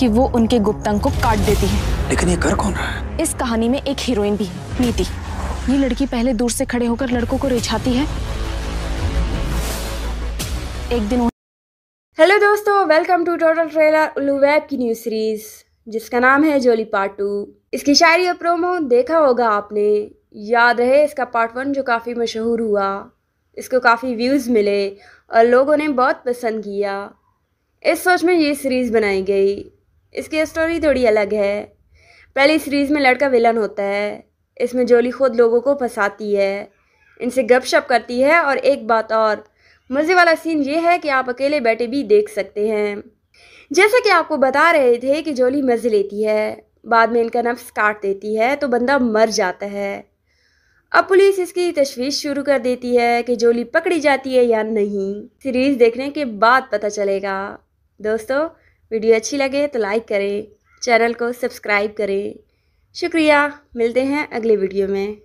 कि वो उनके गुप्तांग को काट देती है लेकिन ये कर कौन रहा है इस कहानी में एक हीरोइन भी है नीति ये लड़की पहले दूर से खड़े होकर लड़कों को रिझाती है एक दिन हेलो दोस्तों welcome to total trailer Ullu web की न्यू सीरीज जिसका नाम है जोली पार्ट टू इसकी शायरी और प्रोमो देखा होगा आपने याद रहे इसका पार्ट वन जो काफ़ी मशहूर हुआ इसको काफ़ी व्यूज़ मिले और लोगों ने बहुत पसंद किया इस सोच में ये सीरीज़ बनाई गई इसकी स्टोरी थोड़ी अलग है पहली सीरीज़ में लड़का विलन होता है इसमें जोली खुद लोगों को फंसाती है इनसे गपशप करती है और एक बात और मज़े वाला सीन ये है कि आप अकेले बैठे भी देख सकते हैं जैसा कि आपको बता रहे थे कि जोली मज़े लेती है बाद में इनका नफ्स काट देती है तो बंदा मर जाता है अब पुलिस इसकी तशवीश शुरू कर देती है कि जोली पकड़ी जाती है या नहीं सीरीज़ देखने के बाद पता चलेगा दोस्तों वीडियो अच्छी लगे तो लाइक करें चैनल को सब्सक्राइब करें शुक्रिया मिलते हैं अगले वीडियो में